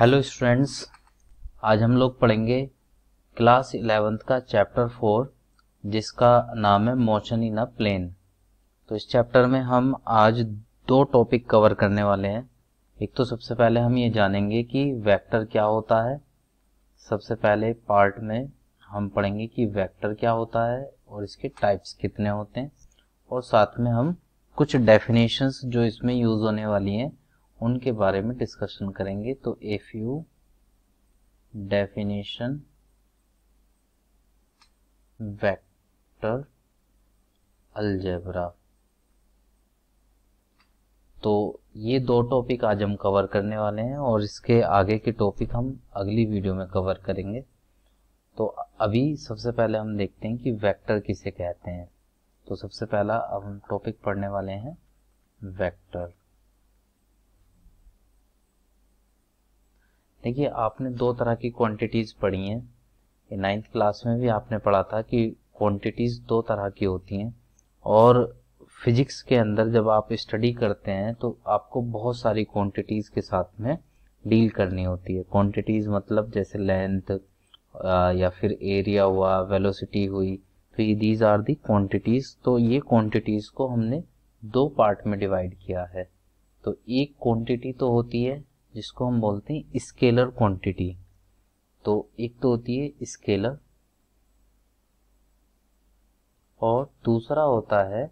hello students आज हम लोग पढ़ेंगे क्लास इलेवेंथ का चैप्टर फोर जिसका नाम है मोशन इन अ प्लेन तो इस चैप्टर में हम आज दो टॉपिक कवर करने वाले हैं एक तो सबसे पहले हम ये जानेंगे कि वेक्टर क्या होता है सबसे पहले पार्ट में हम पढ़ेंगे कि वेक्टर क्या होता है और इसके टाइप्स कितने होते हैं और साथ में हम कुछ डेफिनेशंस जो इसमें यूज होने वाली हैं उनके बारे में डिस्कशन करेंगे तो if you definition vector algebra तो ये दो टॉपिक आज हम कवर करने वाले हैं और इसके आगे के टॉपिक हम अगली वीडियो में कवर करेंगे तो अभी सबसे पहले हम देखते हैं कि वेक्टर किसे कहते हैं तो सबसे पहला अब हम टॉपिक पढ़ने वाले हैं वेक्टर देखिए आपने दो तरह की क्वांटिटीज़ पढ़ी हैं नाइन्थ क्लास में भी आपने पढ़ा था कि क्वांटिटीज़ दो तरह की होती हैं और फिजिक्स के अंदर जब आप स्टडी करते हैं तो आपको बहुत सारी क्वांटिटीज़ के साथ में डील करनी होती है क्वांटिटीज़ मतलब जैसे लेंथ या फिर एरिया हुआ वेलोसिटी हुई तो ये दीज आर दी क्वांटिटीज़ तो ये क्वांटिटीज़ को हमने दो पार्ट में डिवाइड किया है तो एक क्वांटिटी तो होती है जिसको हम बोलते हैं स्केलर क्वांटिटी तो एक तो होती है स्केलर और दूसरा होता है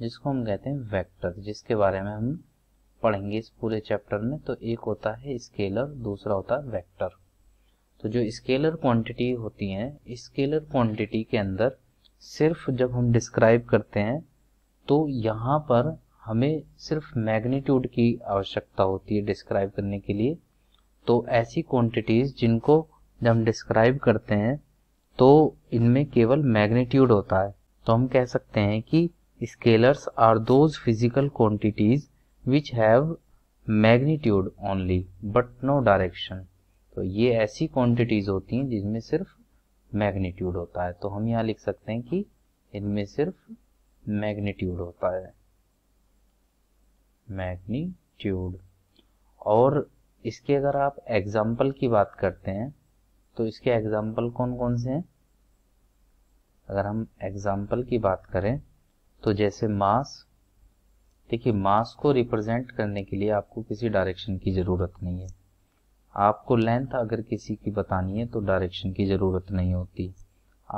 जिसको हम कहते हैं वेक्टर जिसके बारे में हम पढ़ेंगे इस पूरे चैप्टर में तो एक होता है स्केलर दूसरा होता है वेक्टर तो जो स्केलर क्वांटिटी होती है स्केलर क्वांटिटी के अंदर सिर्फ जब हम डिस्क्राइब करते हैं तो यहाँ पर हमें सिर्फ मैग्नीट्यूड की आवश्यकता होती है डिस्क्राइब करने के लिए तो ऐसी क्वांटिटीज जिनको जब हम डिस्क्राइब करते हैं तो इनमें केवल मैग्नीट्यूड होता है तो हम कह सकते हैं कि scalars are those physical quantities which have magnitude only but no direction तो ये ऐसी क्वांटिटीज होती हैं जिनमें सिर्फ मैग्नीट्यूड होता है तो हम यहाँ लिख सकते हैं कि इनमें सिर्फ मैग्नीट्यूड होता है मैग्नीट्यूड और इसके अगर आप एग्जाम्पल की बात करते हैं तो इसके एग्जाम्पल कौन कौन से हैं अगर हम एग्जाम्पल की बात करें तो जैसे मास देखिए मास को रिप्रेजेंट करने के लिए आपको किसी डायरेक्शन की ज़रूरत नहीं है आपको लेंथ अगर किसी की बतानी है तो डायरेक्शन की ज़रूरत नहीं होती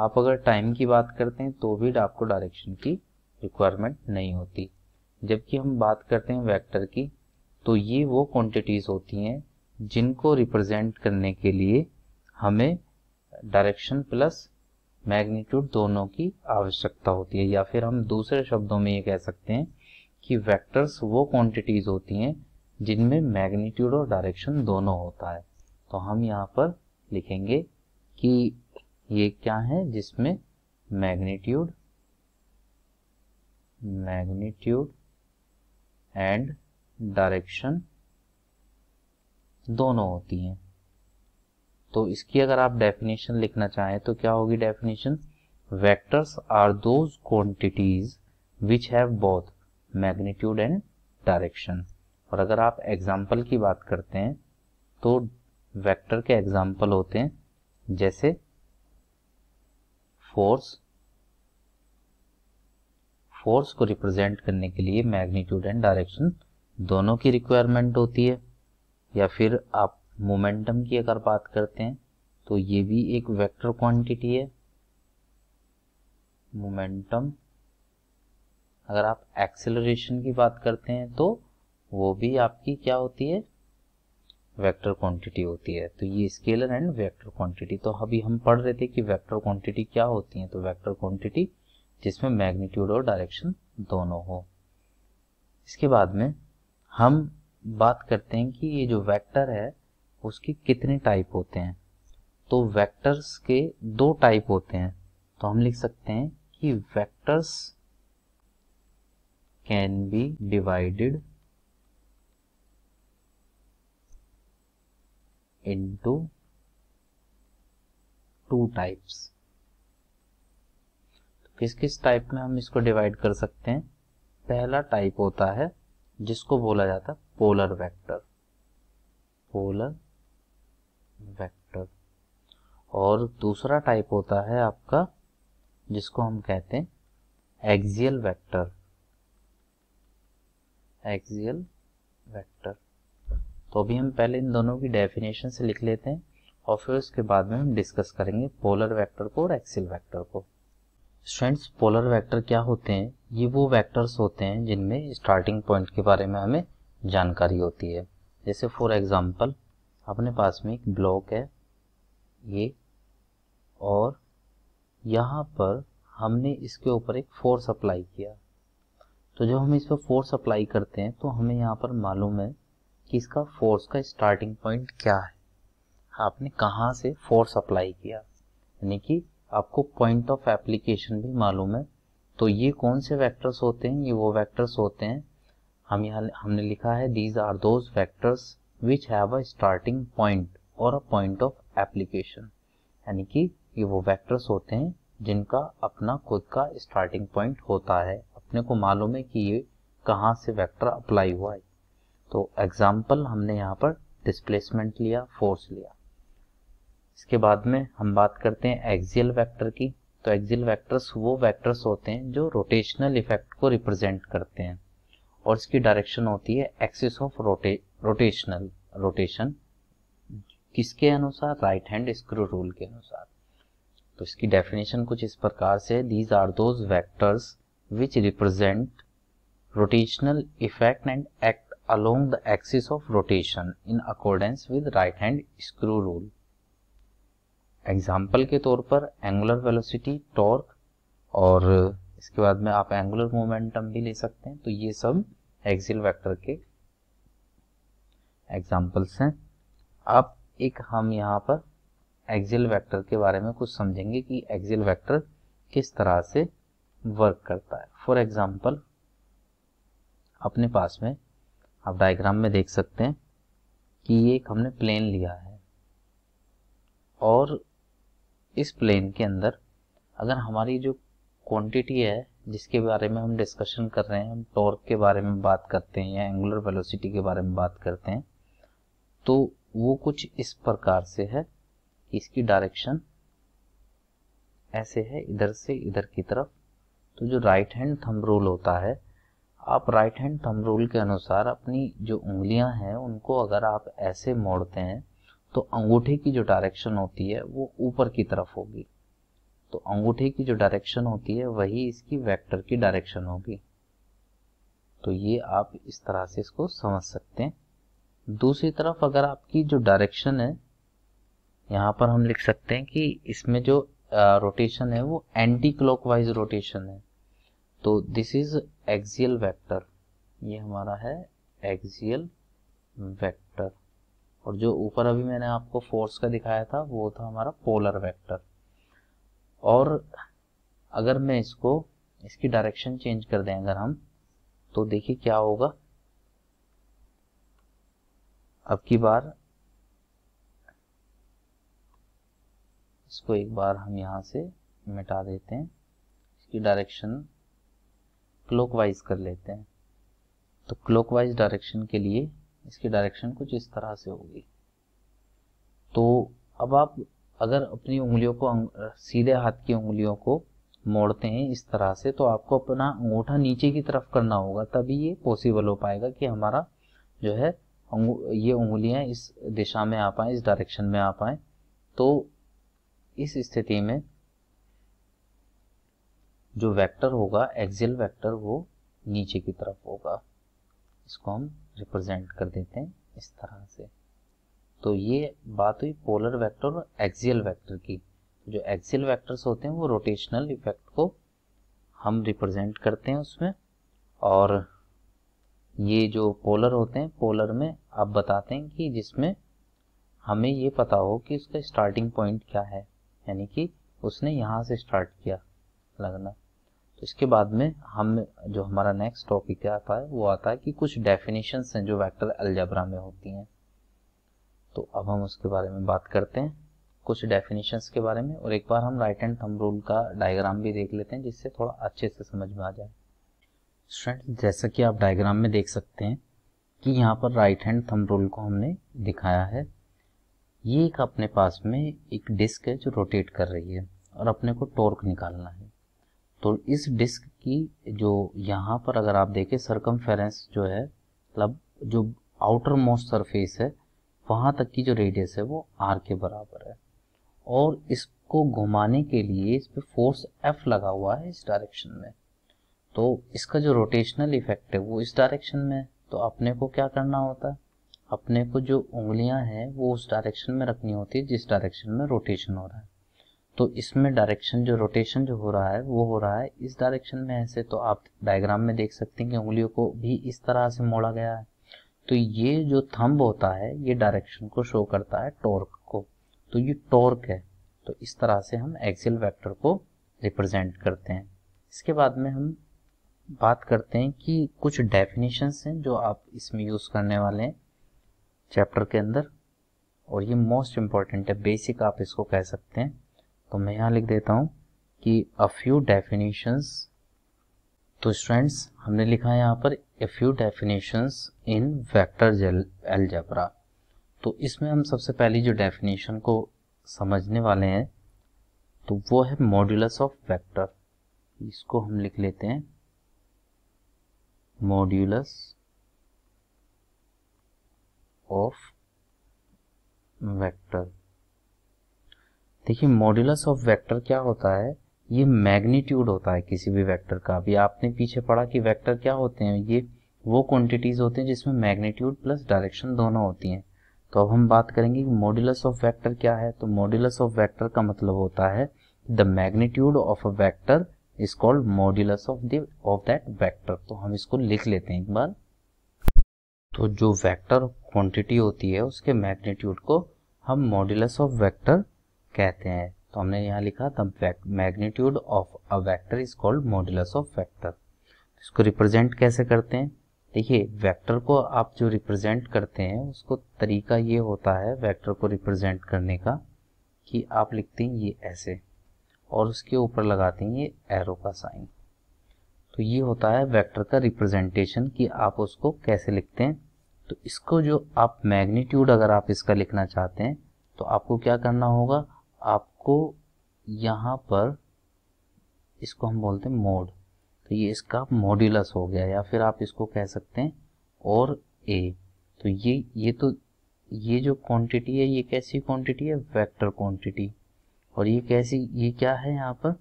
आप अगर टाइम की बात करते हैं तो भी आपको डायरेक्शन की रिक्वायरमेंट नहीं होती जबकि हम बात करते हैं वेक्टर की तो ये वो क्वांटिटीज़ होती हैं जिनको रिप्रेजेंट करने के लिए हमें डायरेक्शन प्लस मैग्नीट्यूड दोनों की आवश्यकता होती है या फिर हम दूसरे शब्दों में ये कह सकते हैं कि वेक्टर्स वो क्वांटिटीज़ होती हैं जिनमें मैग्नीट्यूड और डायरेक्शन दोनों होता है तो हम यहाँ पर लिखेंगे कि ये क्या है जिसमें मैग्नीट्यूड मैग्नीट्यूड एंड डायरेक्शन दोनों होती हैं तो इसकी अगर आप डेफिनेशन लिखना चाहें तो क्या होगी definition vectors are those quantities which have both magnitude and direction और अगर आप एग्जाम्पल की बात करते हैं तो वेक्टर के एग्जाम्पल होते हैं जैसे फोर्स फोर्स को रिप्रेजेंट करने के लिए मैग्नीट्यूड एंड डायरेक्शन दोनों की रिक्वायरमेंट होती है या फिर आप मोमेंटम की अगर बात करते हैं तो ये भी एक वेक्टर क्वांटिटी है मोमेंटम अगर आप एक्सेलरेशन की बात करते हैं तो वो भी आपकी क्या होती है वेक्टर क्वांटिटी होती है तो ये स्केलर एंड वेक्टर क्वांटिटी तो अभी हम पढ़ रहे थे कि वेक्टर क्वांटिटी क्या होती है तो वेक्टर क्वांटिटी जिसमें मैग्नीट्यूड और डायरेक्शन दोनों हो इसके बाद में हम बात करते हैं कि ये जो वेक्टर है उसके कितने टाइप होते हैं तो वेक्टर्स के दो टाइप होते हैं तो हम लिख सकते हैं कि vectors can be divided into two types किस किस टाइप में हम इसको डिवाइड कर सकते हैं पहला टाइप होता है जिसको बोला जाता है पोलर वेक्टर पोलर वेक्टर और दूसरा टाइप होता है आपका जिसको हम कहते हैं एक्सियल वेक्टर एक्सियल वेक्टर तो अभी हम पहले इन दोनों की डेफिनेशन से लिख लेते हैं और फिर उसके बाद में हम डिस्कस करेंगे पोलर वेक्टर को और एक्सियल वेक्टर को स्टूडेंट्स पोलर वेक्टर क्या होते हैं ये वो वेक्टर्स होते हैं जिनमें स्टार्टिंग पॉइंट के बारे में हमें जानकारी होती है जैसे फॉर एग्जांपल अपने पास में एक ब्लॉक है ये और यहाँ पर हमने इसके ऊपर एक फोर्स अप्लाई किया तो जब हम इस पर फोर्स अप्लाई करते हैं तो हमें यहाँ पर मालूम है कि इसका फोर्स का स्टार्टिंग पॉइंट क्या है आपने कहाँ से फोर्स अप्लाई किया यानी कि आपको पॉइंट ऑफ एप्लीकेशन भी मालूम है तो ये कौन से वेक्टर्स होते हैं ये वो वेक्टर्स होते हैं हम यहाँ हमने लिखा है these are those vectors which have a starting point और अ पॉइंट ऑफ एप्लीकेशन यानी कि ये वो वेक्टर्स होते हैं जिनका अपना खुद का स्टार्टिंग पॉइंट होता है अपने को मालूम है कि ये कहाँ से वेक्टर अप्लाई हुआ है तो एग्जाम्पल हमने यहाँ पर डिस्प्लेसमेंट लिया फोर्स लिया इसके बाद में हम बात करते हैं एक्सियल वेक्टर की तो एक्सियल वेक्टर्स वो वेक्टर्स होते हैं जो रोटेशनल इफेक्ट को रिप्रेजेंट करते हैं और इसकी डायरेक्शन होती है axis of rote rotational rotation किसके अनुसार राइट हैंड स्क्रू रूल के अनुसार तो इसकी डेफिनेशन कुछ इस प्रकार से these are those vectors which represent rotational effect and act along the axis of rotation in accordance with right hand screw rule example के तौर पर एंगुलर वेलोसिटी टॉर्क और इसके बाद में आप एंगुलर मोमेंटम भी ले सकते हैं तो ये सब एक्सिल वेक्टर के एग्जाम्पल्स हैं अब एक हम यहाँ पर एक्सिल वेक्टर के बारे में कुछ समझेंगे कि एक्सिल वेक्टर किस तरह से वर्क करता है फॉर एग्जाम्पल अपने पास में आप डायग्राम में देख सकते हैं कि ये एक हमने प्लेन लिया है और इस प्लेन के अंदर अगर हमारी जो क्वांटिटी है जिसके बारे में हम डिस्कशन कर रहे हैं हम टॉर्क के बारे में बात करते हैं या एंगुलर वेलोसिटी के बारे में बात करते हैं तो वो कुछ इस प्रकार से है इसकी डायरेक्शन ऐसे है इधर से इधर की तरफ तो जो राइट हैंड थंब रूल होता है आप राइट हैंड थंब रूल के अनुसार अपनी जो उंगलियां हैं उनको अगर आप ऐसे मोड़ते हैं तो अंगूठे की जो डायरेक्शन होती है वो ऊपर की तरफ होगी तो अंगूठे की जो डायरेक्शन होती है वही इसकी वेक्टर की डायरेक्शन होगी तो ये आप इस तरह से इसको समझ सकते हैं दूसरी तरफ अगर आपकी जो डायरेक्शन है यहाँ पर हम लिख सकते हैं कि इसमें जो रोटेशन है वो एंटी क्लॉकवाइज रोटेशन है तो दिस इज एक्सियल वेक्टर ये हमारा है एक्सियल वेक्टर और जो ऊपर अभी मैंने आपको फोर्स का दिखाया था वो था हमारा पोलर वेक्टर और अगर मैं इसको इसकी डायरेक्शन चेंज कर दें अगर हम तो देखिए क्या होगा अब की बार इसको एक बार हम यहां से मिटा देते हैं इसकी डायरेक्शन क्लॉकवाइज कर लेते हैं तो क्लॉकवाइज डायरेक्शन के लिए इसकी डायरेक्शन कुछ इस तरह से होगी तो अब आप अगर अपनी उंगलियों को सीधे हाथ की उंगलियों को मोड़ते हैं इस तरह से तो आपको अपना अंगूठा नीचे की तरफ करना होगा तभी ये पॉसिबल हो पाएगा कि हमारा जो है ये उंगलियां इस दिशा में आ पाए इस डायरेक्शन में आ पाए तो इस स्थिति में जो वेक्टर होगा एक्सियल वेक्टर वो नीचे की तरफ होगा इसको हम रिप्रेजेंट कर देते हैं इस तरह से तो ये बात हुई पोलर वेक्टर और एक्सियल वेक्टर की जो एक्सियल वेक्टर्स होते हैं वो रोटेशनल इफेक्ट को हम रिप्रेजेंट करते हैं उसमें और ये जो पोलर होते हैं पोलर में आप बताते हैं कि जिसमें हमें ये पता हो कि उसका स्टार्टिंग पॉइंट क्या है यानी कि उसने यहाँ से स्टार्ट किया लगना इसके बाद में हम जो हमारा नेक्स्ट टॉपिक आता है वो आता है कि कुछ डेफिनेशन हैं जो वेक्टर अलजबरा में होती हैं तो अब हम उसके बारे में बात करते हैं कुछ डेफिनेशंस के बारे में और एक बार हम राइट हैंड थम रूल का डायग्राम भी देख लेते हैं जिससे थोड़ा अच्छे से समझ में आ जाए स्टूडेंट जैसा कि आप डायग्राम में देख सकते हैं कि यहाँ पर राइट हैंड थम रूल को हमने दिखाया है ये एक अपने पास में एक डिस्क है जो रोटेट कर रही है और अपने को टॉर्क निकालना है तो इस डिस्क की जो यहाँ पर अगर आप देखें सरकम जो है मतलब जो आउटर मोस्ट सरफेस है वहाँ तक की जो रेडियस है वो आर के बराबर है और इसको घुमाने के लिए इस पर फोर्स एफ लगा हुआ है इस डायरेक्शन में तो इसका जो रोटेशनल इफेक्ट है वो इस डायरेक्शन में है तो अपने को क्या करना होता है अपने को जो उंगलियां हैं वो उस डायरेक्शन में रखनी होती है जिस डायरेक्शन में रोटेशन हो रहा है तो इसमें डायरेक्शन जो रोटेशन जो हो रहा है वो हो रहा है इस डायरेक्शन में ऐसे तो आप डायग्राम में देख सकते हैं कि उंगलियों को भी इस तरह से मोड़ा गया है तो ये जो थंब होता है ये डायरेक्शन को शो करता है टॉर्क को तो ये टॉर्क है तो इस तरह से हम एक्सेल वेक्टर को रिप्रेजेंट करते हैं इसके बाद में हम बात करते हैं कि कुछ डेफिनेशंस हैं जो आप इसमें यूज़ करने वाले हैं चैप्टर के अंदर और ये मोस्ट इम्पॉर्टेंट है बेसिक आप इसको कह सकते हैं तो मैं यहाँ लिख देता हूँ कि अ फ्यू डेफिनेशंस तो स्टूडेंट्स हमने लिखा है यहाँ पर a few definitions in vector algebra तो इसमें हम सबसे पहले जो डेफिनेशन को समझने वाले हैं तो वो है मॉड्यूलस ऑफ वेक्टर इसको हम लिख लेते हैं मॉड्यूलस ऑफ वेक्टर देखिए मॉड्यूलस ऑफ वेक्टर क्या होता है ये मैग्नीट्यूड होता है किसी भी वेक्टर का अभी आपने पीछे पढ़ा कि वेक्टर क्या होते हैं ये वो क्वांटिटीज होते हैं जिसमें मैग्नीट्यूड प्लस डायरेक्शन दोनों होती हैं तो अब हम बात करेंगे कि मॉड्यूलस ऑफ वेक्टर क्या है तो मॉड्यूलस ऑफ वेक्टर का मतलब होता है the magnitude of a vector is called modulus of the of that vector तो हम इसको लिख लेते हैं एक बार तो जो वेक्टर क्वांटिटी होती है उसके मैग्नीट्यूड को हम मॉड्यूलस ऑफ वेक्टर कहते हैं तो हमने यहाँ लिखा the magnitude of a vector is called modulus of vector इसको रिप्रेजेंट कैसे करते हैं देखिए वेक्टर को आप जो रिप्रेजेंट करते हैं उसको तरीका ये होता है वेक्टर को रिप्रेजेंट करने का कि आप लिखते हैं ये ऐसे और उसके ऊपर लगाते हैं ये एरो का साइन तो ये होता है वेक्टर का रिप्रेजेंटेशन कि आप उसको कैसे लिखते हैं तो इसको जो आप मैग्नीट्यूड अगर आप इसका लिखना चाहते हैं तो आपको क्या करना होगा आपको यहाँ पर इसको हम बोलते हैं मोड तो ये इसका मॉड्यूलस हो गया या फिर आप इसको कह सकते हैं और ए तो ये ये तो ये जो क्वांटिटी है ये कैसी क्वांटिटी है वेक्टर क्वांटिटी और ये कैसी ये क्या है यहाँ पर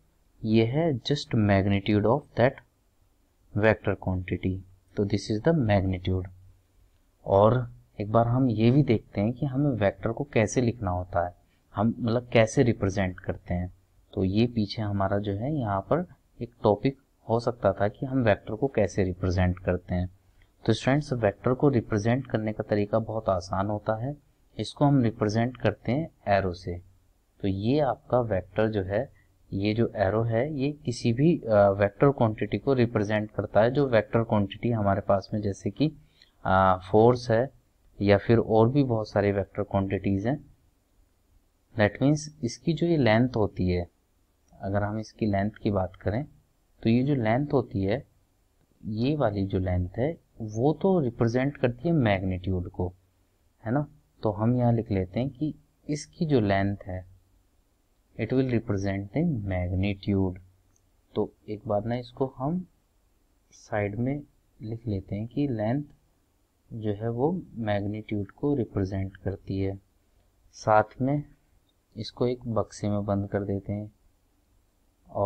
ये है just magnitude of that vector quantity तो दिस इज द मैग्नीट्यूड और एक बार हम ये भी देखते हैं कि हमें वेक्टर को कैसे लिखना होता है हम मतलब कैसे रिप्रेजेंट करते हैं तो ये पीछे हमारा जो है यहाँ पर एक टॉपिक हो सकता था कि हम वेक्टर को कैसे रिप्रेजेंट करते हैं तो स्टूडेंट्स वेक्टर को रिप्रेजेंट करने का तरीका बहुत आसान होता है इसको हम रिप्रेजेंट करते हैं एरो से तो ये आपका वेक्टर जो है ये जो एरो है ये किसी भी वेक्टर क्वांटिटी को रिप्रेजेंट करता है जो वेक्टर क्वांटिटी हमारे पास में जैसे कि फोर्स है या फिर और भी बहुत सारे वेक्टर क्वांटिटीज़ हैं दैट मीन्स इसकी जो ये लेंथ होती है अगर हम इसकी लेंथ की बात करें तो ये जो लेंथ होती है ये वाली जो लेंथ है वो तो रिप्रेजेंट करती है मैग्नीट्यूड को है ना तो हम यहाँ लिख लेते हैं कि इसकी जो लेंथ है it will represent the magnitude तो एक बार ना इसको हम साइड में लिख लेते हैं कि लेंथ जो है वो मैग्नीट्यूड को रिप्रेजेंट करती है साथ में इसको एक बक्से में बंद कर देते हैं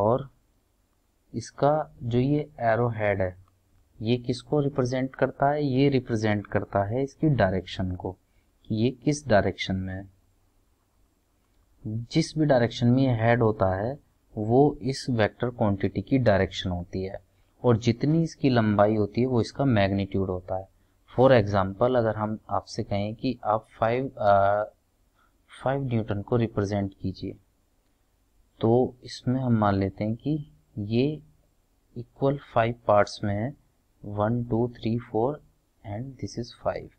और इसका जो ये एरो हेड है ये किसको रिप्रेजेंट करता है ये रिप्रेजेंट करता है इसकी डायरेक्शन को कि ये किस डायरेक्शन में है जिस भी डायरेक्शन में ये हेड होता है वो इस वेक्टर क्वांटिटी की डायरेक्शन होती है और जितनी इसकी लंबाई होती है वो इसका मैग्नीट्यूड होता है फॉर एग्जाम्पल अगर हम आपसे कहें कि आप फाइव फाइव न्यूटन को रिप्रेजेंट कीजिए तो इसमें हम मान लेते हैं कि ये इक्वल फाइव पार्ट्स में है one two three four and this is five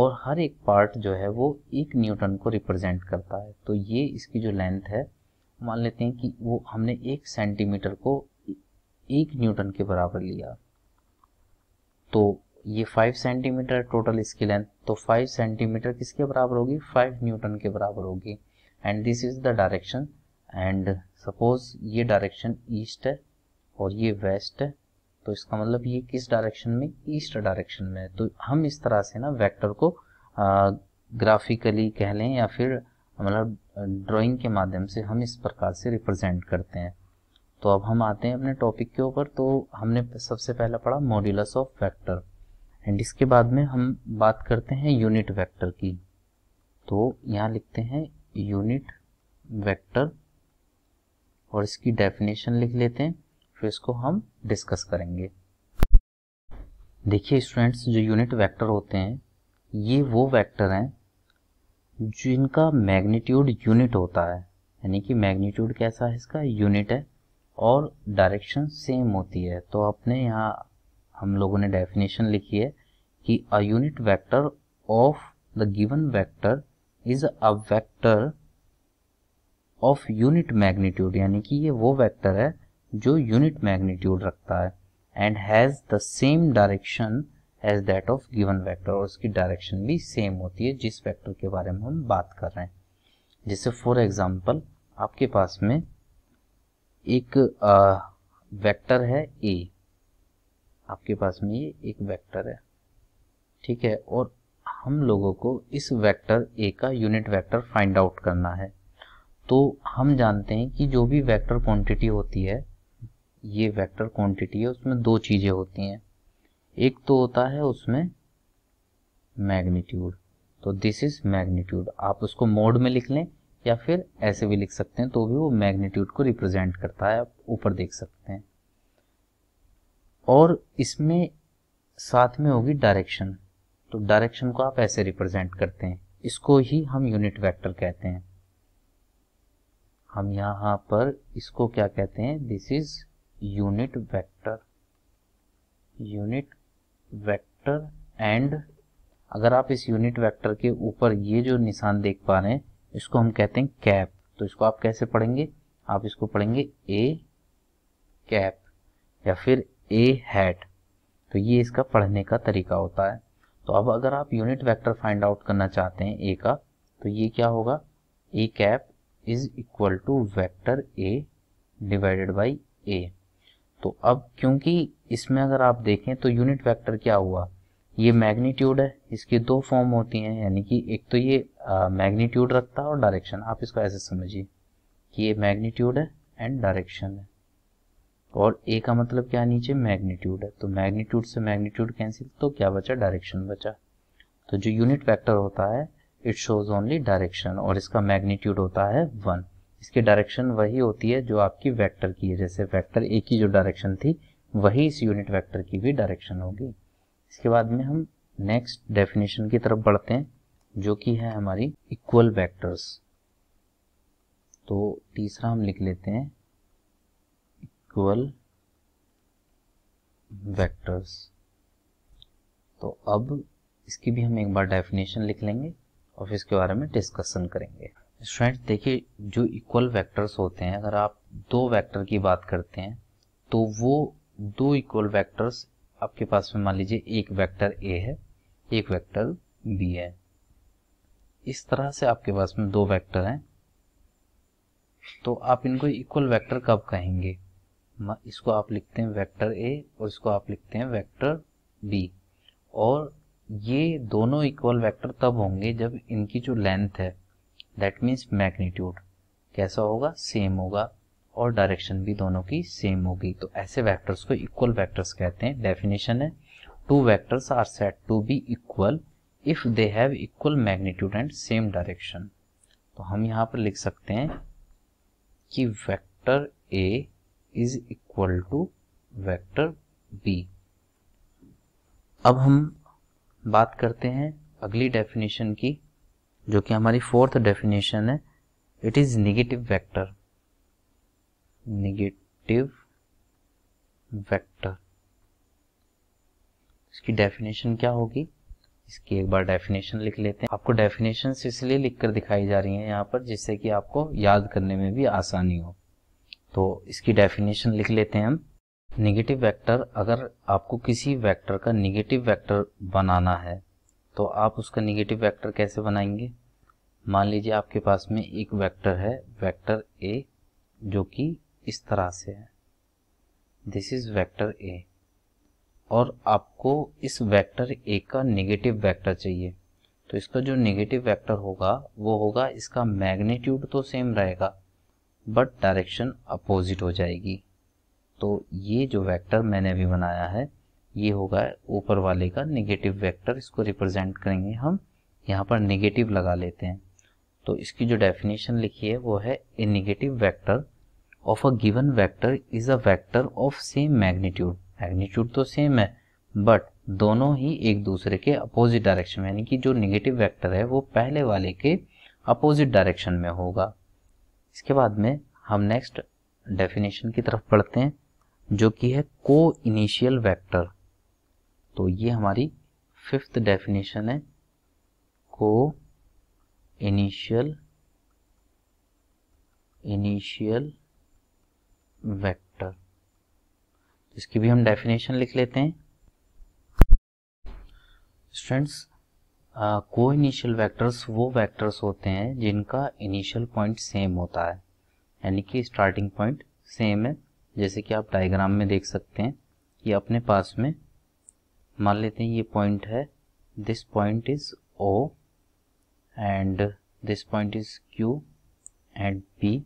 और हर एक पार्ट जो है वो एक न्यूटन को रिप्रेजेंट करता है तो ये इसकी जो लेंथ है मान लेते हैं कि वो हमने एक सेंटीमीटर को एक न्यूटन के बराबर लिया तो ये फाइव सेंटीमीटर टोटल इसकी लेंथ तो फाइव सेंटीमीटर किसके बराबर होगी फाइव न्यूटन के बराबर होगी and this is the direction and suppose ये डायरेक्शन ईस्ट है और ये वेस्ट है तो इसका मतलब ये किस डायरेक्शन में ईस्ट डायरेक्शन में है तो हम इस तरह से ना वेक्टर को ग्राफिकली कह लें या फिर मतलब ड्राइंग के माध्यम से हम इस प्रकार से रिप्रेजेंट करते हैं तो अब हम आते हैं अपने टॉपिक के ऊपर तो हमने सबसे पहला पढ़ा मॉड्यूलस ऑफ वेक्टर एंड इसके बाद में हम बात करते हैं यूनिट वेक्टर की तो यहाँ लिखते हैं यूनिट वेक्टर और इसकी डेफिनेशन लिख लेते हैं फिर इसको हम डिस्कस करेंगे देखिए स्टूडेंट्स जो यूनिट वेक्टर होते हैं ये वो वेक्टर हैं जिनका मैग्नीट्यूड यूनिट होता है यानी कि मैग्नीट्यूड कैसा है इसका यूनिट है और डायरेक्शन सेम होती है तो आपने यहाँ हम लोगों ने डेफिनेशन लिखी है कि a unit vector of the given vector is a vector of unit magnitude यानी कि ये वो वेक्टर है जो यूनिट मैग्नीट्यूड रखता है and has the same direction as that of given vector और उसकी डायरेक्शन भी सेम होती है जिस वेक्टर के बारे में हम बात कर रहे हैं जैसे फॉर एग्जांपल आपके पास में एक वेक्टर uh, है ए आपके पास में ये एक वेक्टर है ठीक है और हम लोगों को इस वेक्टर ए का यूनिट वेक्टर फाइंड आउट करना है तो हम जानते हैं कि जो भी वेक्टर क्वांटिटी होती है ये वेक्टर क्वांटिटी है उसमें दो चीज़ें होती हैं एक तो होता है उसमें मैग्नीट्यूड तो दिस इज़ मैग्नीट्यूड आप उसको मोड में लिख लें या फिर ऐसे भी लिख सकते हैं तो भी वो मैग्नीट्यूड को रिप्रेजेंट करता है आप ऊपर देख सकते हैं और इसमें साथ में होगी डायरेक्शन तो डायरेक्शन को आप ऐसे रिप्रेजेंट करते हैं इसको ही हम यूनिट वेक्टर कहते हैं हम यहां पर इसको क्या कहते हैं this is unit vector unit vector and अगर आप इस यूनिट वेक्टर के ऊपर ये जो निशान देख पा रहे हैं इसको हम कहते हैं कैप तो इसको आप कैसे पढ़ेंगे आप इसको पढ़ेंगे ए कैप या फिर ए हैट तो ये इसका पढ़ने का तरीका होता है तो अब अगर आप यूनिट वेक्टर फाइंड आउट करना चाहते हैं ए का तो ये क्या होगा A cap is equal to vector A divided by A तो अब क्योंकि इसमें अगर आप देखें तो यूनिट वेक्टर क्या हुआ ये मैग्नीट्यूड है इसकी दो फॉर्म होती हैं यानी कि एक तो ये मैग्नीट्यूड रखता है और डायरेक्शन आप इसको ऐसे समझिए कि ये मैग्नीट्यूड है एंड डायरेक्शन है और ए का मतलब क्या नीचे मैग्नीट्यूड है तो मैग्नीट्यूड से मैग्नीट्यूड कैंसिल तो क्या बचा डायरेक्शन बचा तो जो यूनिट वेक्टर होता है इट शोज ओनली डायरेक्शन और इसका मैग्नीट्यूड होता है वन इसकी डायरेक्शन वही होती है जो आपकी वेक्टर की है जैसे वेक्टर ए की जो डायरेक्शन थी वही इस यूनिट वेक्टर की भी डायरेक्शन होगी इसके बाद में हम नेक्स्ट डेफिनेशन की तरफ बढ़ते हैं जो कि है हमारी इक्वल वेक्टर्स तो तीसरा हम लिख लेते हैं इक्वल वेक्टर्स तो अब इसकी भी हम एक बार डेफिनेशन लिख लेंगे और फिर इसके बारे में डिस्कशन करेंगे स्टूडेंट देखिए जो इक्वल वेक्टर्स होते हैं अगर आप दो वेक्टर की बात करते हैं तो वो दो इक्वल वेक्टर्स आपके पास में मान लीजिए एक वेक्टर ए है एक वेक्टर बी है इस तरह से आपके पास में दो वेक्टर हैं तो आप इनको इक्वल वेक्टर कब कहेंगे इसको आप लिखते हैं वेक्टर ए और इसको आप लिखते हैं वेक्टर बी और ये दोनों इक्वल वेक्टर तब होंगे जब इनकी जो लेंथ है दैट मीन्स मैग्नीट्यूड कैसा होगा सेम होगा और डायरेक्शन भी दोनों की सेम होगी तो ऐसे वेक्टर्स को इक्वल वेक्टर्स कहते हैं डेफिनेशन है two vectors are set to be equal if they have equal magnitude and same direction तो हम यहाँ पर लिख सकते हैं कि vector A is equal to vector B अब हम बात करते हैं अगली डेफिनेशन की जो कि हमारी फोर्थ डेफिनेशन है it is negative vector negative vector इसकी डेफिनेशन क्या होगी इसकी एक बार डेफिनेशन लिख लेते हैं आपको डेफिनेशन इसलिए लिखकर दिखाई जा रही है यहां पर जिससे कि आपको याद करने में भी आसानी हो तो इसकी डेफिनेशन लिख लेते हैं हम निगेटिव वैक्टर अगर आपको किसी वैक्टर का निगेटिव वैक्टर बनाना है तो आप उसका निगेटिव वैक्टर कैसे बनाएंगे मान लीजिए आपके पास में एक वैक्टर है वैक्टर ए जो कि इस तरह से है दिस इज वैक्टर ए और आपको इस वैक्टर ए का निगेटिव वैक्टर चाहिए तो इसका जो निगेटिव वैक्टर होगा वो होगा इसका मैग्नीट्यूड तो सेम रहेगा बट डायरेक्शन अपोजिट हो जाएगी तो ये जो वेक्टर मैंने अभी बनाया है ये होगा ऊपर वाले का नेगेटिव वेक्टर इसको रिप्रेजेंट करेंगे हम यहाँ पर नेगेटिव लगा लेते हैं तो इसकी जो डेफिनेशन लिखी है वो है a negative vector of a given vector is a vector of same magnitude magnitude तो सेम है बट दोनों ही एक दूसरे के अपोजिट डायरेक्शन में यानी कि जो नेगेटिव वेक्टर है वो पहले वाले के अपोजिट डायरेक्शन में होगा इसके बाद में हम नेक्स्ट डेफिनेशन की तरफ पढ़ते हैं जो कि है को इनिशियल वैक्टर तो ये हमारी फिफ्थ डेफिनेशन है को इनिशियल इनिशियल वेक्टर इसकी भी हम डेफिनेशन लिख लेते हैं स्टूडेंट्स को इनिशियल वैक्टर्स वो वैक्टर्स होते हैं जिनका इनिशियल पॉइंट सेम होता है यानी कि स्टार्टिंग पॉइंट सेम है जैसे कि आप डायग्राम में देख सकते हैं कि अपने पास में मान लेते हैं ये पॉइंट है this point is O and this point is Q and P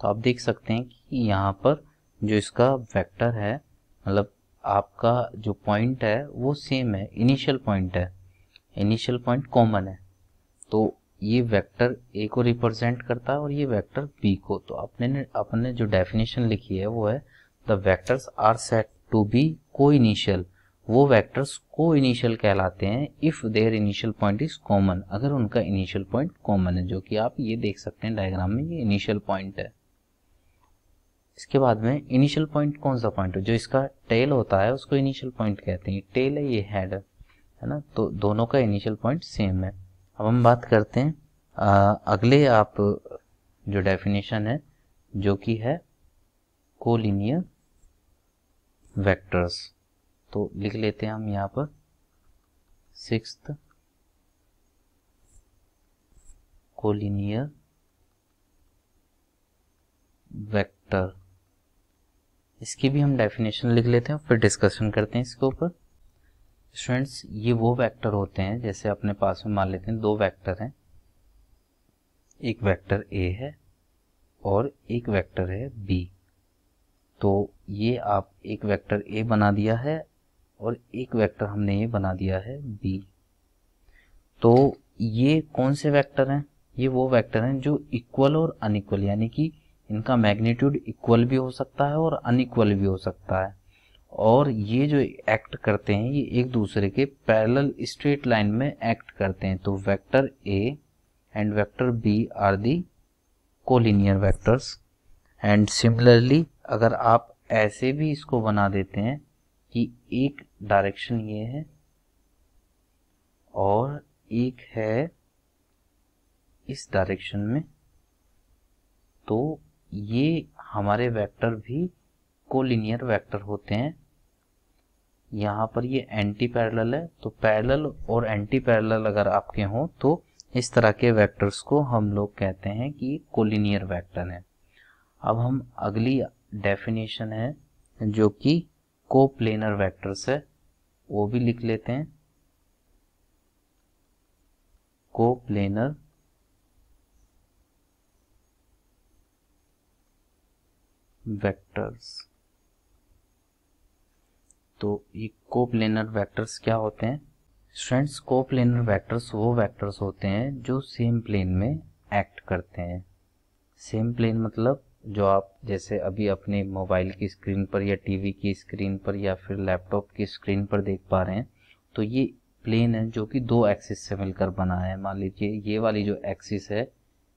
तो आप देख सकते हैं कि यहाँ पर जो इसका वेक्टर है मतलब आपका जो पॉइंट है वो सेम है इनिशियल पॉइंट है इनिशियल पॉइंट कॉमन है तो ये वेक्टर ए को रिप्रेजेंट करता है और ये वेक्टर बी को तो अपने ने अपने जो डेफिनेशन लिखी है वो है the vectors are set to be coinitial वो वेक्टर्स को इनिशियल कहलाते हैं if their initial point is common अगर उनका इनिशियल पॉइंट कॉमन है जो कि आप ये देख सकते हैं डायग्राम में ये इनिशियल पॉइंट है इसके बाद में इनिशियल पॉइंट कौन सा पॉइंट है जो इसका टेल होता है उसको इनिशियल पॉइंट कहते हैं टेल है ये हेड है है ना तो दोनों का इनिशियल पॉइंट सेम है अब हम बात करते हैं आ, अगले आप जो डेफिनेशन है जो कि है कोलिनियर वेक्टर्स तो लिख लेते हैं हम यहाँ पर सिक्स कोलिनियर वेक्टर इसकी भी हम डेफिनेशन लिख लेते हैं फिर डिस्कशन करते हैं इसके ऊपर स्टूडेंट्स ये वो वेक्टर होते हैं जैसे अपने पास में मान लेते हैं दो वेक्टर हैं एक वेक्टर ए है और एक वेक्टर है बी तो ये आप एक वेक्टर ए बना दिया है और एक वेक्टर हमने ये बना दिया है बी तो ये कौन से वेक्टर हैं ये वो वेक्टर हैं जो इक्वल और अनइक्वल यानी कि इनका मैग्नीट्यूड इक्वल भी हो सकता है और अनइक्वल भी हो सकता है और ये जो एक्ट करते हैं ये एक दूसरे के पैरेलल स्ट्रेट लाइन में एक्ट करते हैं तो vector A and vector B are the collinear vectors and similarly अगर आप ऐसे भी इसको बना देते हैं कि एक डायरेक्शन ये है और एक है इस डायरेक्शन में तो ये हमारे वेक्टर भी कोलिनियर वेक्टर होते हैं यहाँ पर ये एंटी पैरेलल है तो पैरेलल और एंटी पैरेलल अगर आपके हों तो इस तरह के वेक्टर्स को हम लोग कहते हैं कि कोलिनियर वेक्टर है अब हम अगली डेफिनेशन है जो कि कोप्लेनर वेक्टर्स है वो भी लिख लेते हैं कोप्लेनर वेक्टर्स तो ये कोप्लेनर वेक्टर्स क्या होते हैं स्ट्रेंड्स कोप्लेनर वेक्टर्स वो वेक्टर्स होते हैं जो सेम प्लेन में एक्ट करते हैं सेम प्लेन मतलब जो आप जैसे अभी अपने मोबाइल की स्क्रीन पर या टीवी की स्क्रीन पर या फिर लैपटॉप की स्क्रीन पर देख पा रहे हैं तो ये प्लेन है जो कि दो एक्सिस से मिलकर बना है मान लीजिए ये वाली जो एक्सिस है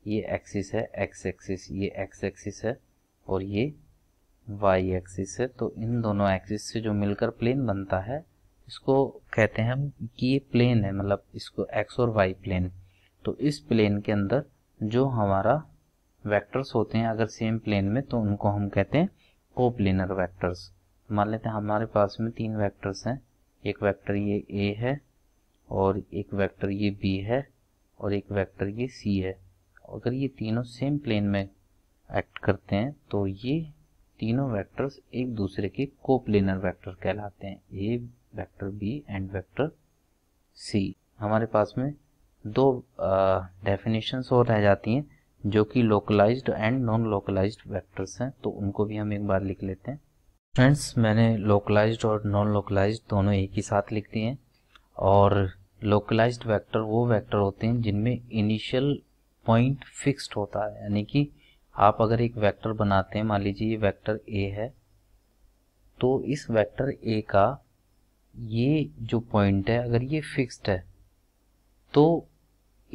ये एक्सिस है एक्स एक्सिस ये एक्स एक्सिस है और ये वाई एक्सिस है तो इन दोनों एक्सिस से जो मिलकर प्लेन बनता है इसको कहते हैं हम कि ये प्लेन है मतलब इसको एक्स और वाई प्लेन तो इस प्लेन के अंदर जो हमारा वेक्टर्स होते हैं अगर सेम प्लेन में तो उनको हम कहते हैं को प्लेनर वैक्टर्स मान लेते हैं हमारे पास में तीन वैक्टर्स हैं एक वैक्टर ये ए है और एक वैक्टर ये बी है और एक वैक्टर ये सी है अगर ये तीनों सेम प्लेन में एक्ट करते हैं तो ये तीनों वेक्टर्स एक दूसरे के कोप्लेनर वेक्टर कहलाते हैं A vector B and vector C हमारे पास में दो डेफिनेशंस और रह जाती हैं जो कि localised and non localised vectors हैं तो उनको भी हम एक बार लिख लेते हैं फ्रेंड्स मैंने लोकलाइज्ड और नॉन लोकलाइज्ड दोनों एक ही साथ लिख दिए हैं और लोकलाइज्ड वेक्टर वो वेक्टर होते हैं जिनमें इनिशियल पॉइंट फिक्स्ड होता है यानी कि आप अगर एक वेक्टर बनाते हैं मान लीजिए ये वेक्टर ए है तो इस वेक्टर ए का ये जो पॉइंट है अगर ये फिक्स्ड है तो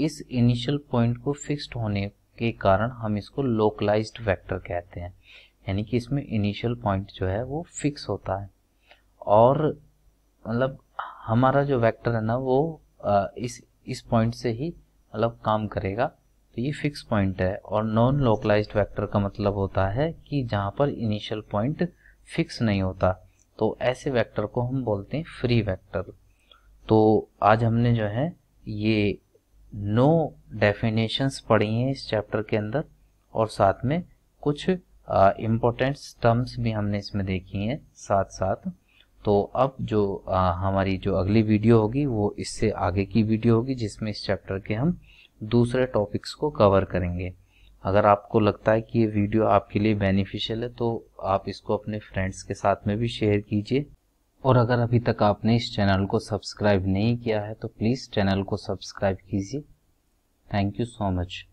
इस इनिशियल पॉइंट को फिक्स्ड होने के कारण हम इसको लोकलाइज्ड वेक्टर कहते हैं यानी कि इसमें इनिशियल पॉइंट जो है वो फिक्स होता है और मतलब हमारा जो वेक्टर है ना वो इस इस पॉइंट से ही मतलब काम करेगा तो ये फिक्स पॉइंट है और नॉन लोकलाइज्ड वेक्टर का मतलब होता है कि जहाँ पर इनिशियल पॉइंट फिक्स नहीं होता तो ऐसे वेक्टर को हम बोलते हैं फ्री वेक्टर तो आज हमने जो है ये नो डेफिनेशंस पढ़ी हैं इस चैप्टर के अंदर और साथ में कुछ इम्पोर्टेंट टर्म्स भी हमने इसमें देखी हैं साथ साथ तो अब जो आ, हमारी जो अगली वीडियो होगी वो इससे आगे की वीडियो होगी जिसमें इस चैप्टर के हम दूसरे टॉपिक्स को कवर करेंगे अगर आपको लगता है कि ये वीडियो आपके लिए बेनिफिशियल है तो आप इसको अपने फ्रेंड्स के साथ में भी शेयर कीजिए और अगर अभी तक आपने इस चैनल को सब्सक्राइब नहीं किया है तो प्लीज़ चैनल को सब्सक्राइब कीजिए थैंक यू सो मच